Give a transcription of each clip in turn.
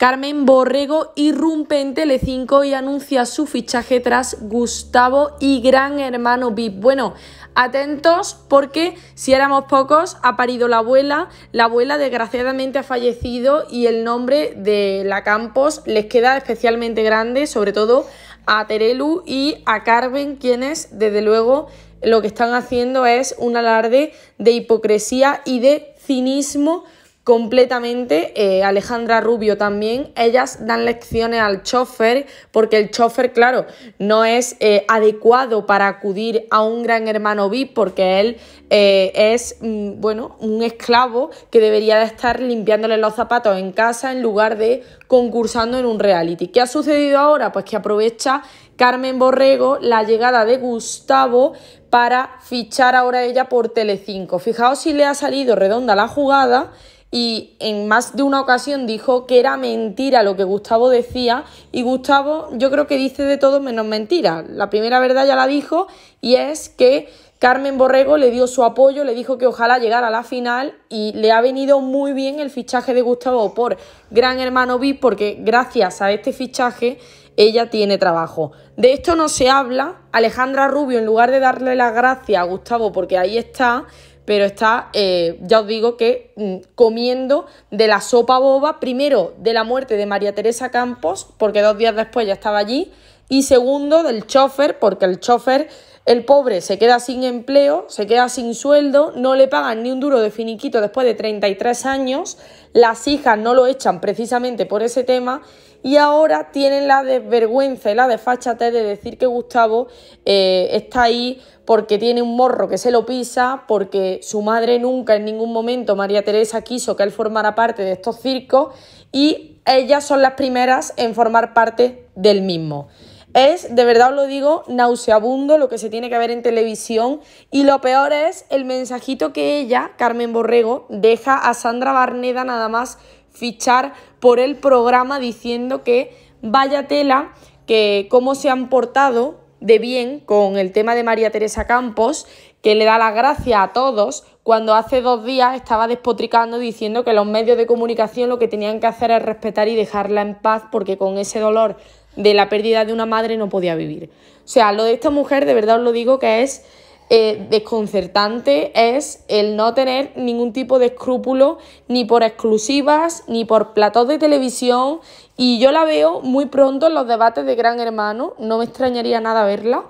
Carmen Borrego irrumpe en 5 y anuncia su fichaje tras Gustavo y Gran Hermano VIP. Bueno, atentos porque si éramos pocos ha parido la abuela, la abuela desgraciadamente ha fallecido y el nombre de la Campos les queda especialmente grande, sobre todo a Terelu y a Carmen, quienes desde luego lo que están haciendo es un alarde de hipocresía y de cinismo completamente. Eh, Alejandra Rubio también. Ellas dan lecciones al chofer porque el chofer, claro, no es eh, adecuado para acudir a un gran hermano VIP porque él eh, es, mm, bueno, un esclavo que debería de estar limpiándole los zapatos en casa en lugar de concursando en un reality. ¿Qué ha sucedido ahora? Pues que aprovecha Carmen Borrego la llegada de Gustavo para fichar ahora ella por Telecinco. Fijaos si le ha salido redonda la jugada y en más de una ocasión dijo que era mentira lo que Gustavo decía y Gustavo yo creo que dice de todo menos mentira. La primera verdad ya la dijo y es que Carmen Borrego le dio su apoyo, le dijo que ojalá llegara a la final y le ha venido muy bien el fichaje de Gustavo por Gran Hermano VIP porque gracias a este fichaje ella tiene trabajo. De esto no se habla. Alejandra Rubio, en lugar de darle las gracias a Gustavo porque ahí está, pero está, eh, ya os digo que mm, comiendo de la sopa boba, primero de la muerte de María Teresa Campos, porque dos días después ya estaba allí, y segundo del chofer, porque el chofer el pobre se queda sin empleo, se queda sin sueldo, no le pagan ni un duro de finiquito después de 33 años, las hijas no lo echan precisamente por ese tema y ahora tienen la desvergüenza y la desfachatez de decir que Gustavo eh, está ahí porque tiene un morro que se lo pisa, porque su madre nunca en ningún momento, María Teresa, quiso que él formara parte de estos circos y ellas son las primeras en formar parte del mismo. Es, de verdad os lo digo, nauseabundo lo que se tiene que ver en televisión y lo peor es el mensajito que ella, Carmen Borrego, deja a Sandra Barneda nada más fichar por el programa diciendo que vaya tela, que cómo se han portado de bien con el tema de María Teresa Campos, que le da la gracia a todos cuando hace dos días estaba despotricando diciendo que los medios de comunicación lo que tenían que hacer era respetar y dejarla en paz porque con ese dolor de la pérdida de una madre no podía vivir. O sea, lo de esta mujer, de verdad os lo digo, que es eh, desconcertante, es el no tener ningún tipo de escrúpulo, ni por exclusivas, ni por platos de televisión. Y yo la veo muy pronto en los debates de Gran Hermano, no me extrañaría nada verla,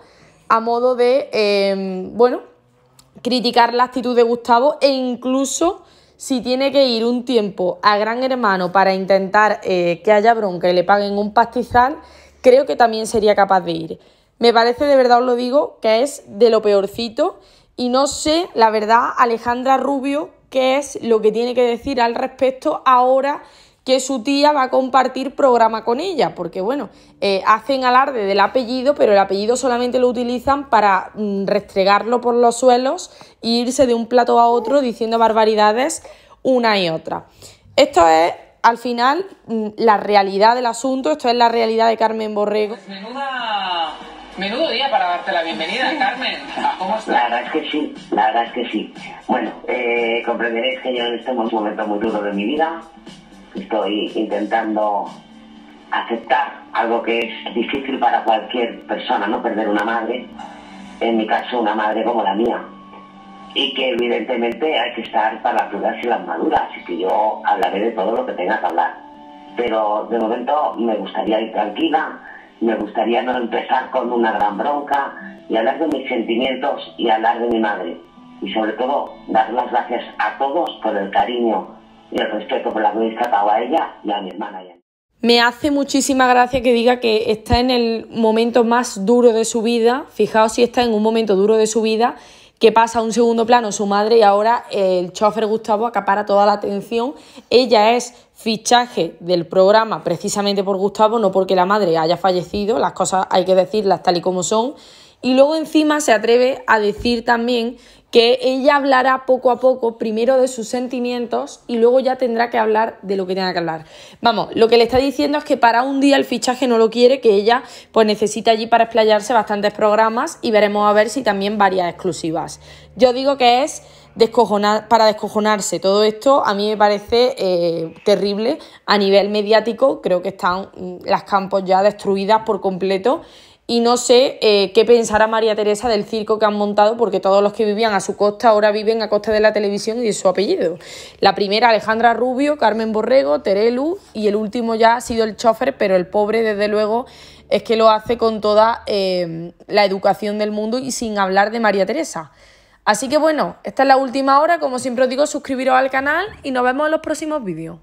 a modo de, eh, bueno, criticar la actitud de Gustavo e incluso si tiene que ir un tiempo a Gran Hermano para intentar eh, que haya bronca y le paguen un pastizal, creo que también sería capaz de ir. Me parece, de verdad os lo digo, que es de lo peorcito y no sé, la verdad, Alejandra Rubio, qué es lo que tiene que decir al respecto ahora que su tía va a compartir programa con ella, porque bueno, eh, hacen alarde del apellido, pero el apellido solamente lo utilizan para mm, restregarlo por los suelos e irse de un plato a otro diciendo barbaridades una y otra. Esto es, al final, mm, la realidad del asunto, esto es la realidad de Carmen Borrego. Menuda... Menudo día para darte la bienvenida, Carmen. La verdad es que sí, la verdad es que sí. Bueno, eh, comprenderéis que yo en un este momento muy duro de mi vida, estoy intentando aceptar algo que es difícil para cualquier persona, ¿no? Perder una madre, en mi caso una madre como la mía. Y que evidentemente hay que estar para las dudas y las maduras, así que yo hablaré de todo lo que tenga que hablar. Pero de momento me gustaría ir tranquila, me gustaría no empezar con una gran bronca y hablar de mis sentimientos y hablar de mi madre. Y sobre todo dar las gracias a todos por el cariño y el respeto por la que he a ella y a mi hermana. me hace muchísima gracia que diga que está en el momento más duro de su vida. Fijaos si está en un momento duro de su vida que pasa a un segundo plano su madre y ahora el chofer Gustavo acapara toda la atención. Ella es fichaje del programa precisamente por Gustavo, no porque la madre haya fallecido, las cosas hay que decirlas tal y como son. Y luego encima se atreve a decir también que ella hablará poco a poco, primero de sus sentimientos y luego ya tendrá que hablar de lo que tenga que hablar. Vamos, lo que le está diciendo es que para un día el fichaje no lo quiere, que ella pues necesita allí para explayarse bastantes programas y veremos a ver si también varias exclusivas. Yo digo que es descojonar, para descojonarse. Todo esto a mí me parece eh, terrible a nivel mediático, creo que están las campos ya destruidas por completo y no sé eh, qué pensará María Teresa del circo que han montado, porque todos los que vivían a su costa ahora viven a costa de la televisión y de su apellido. La primera, Alejandra Rubio, Carmen Borrego, Terelu, y el último ya ha sido el chofer, pero el pobre, desde luego, es que lo hace con toda em, la educación del mundo y sin hablar de María Teresa. Así que bueno, esta es la última hora, como siempre os digo, suscribiros al canal y nos vemos en los próximos vídeos.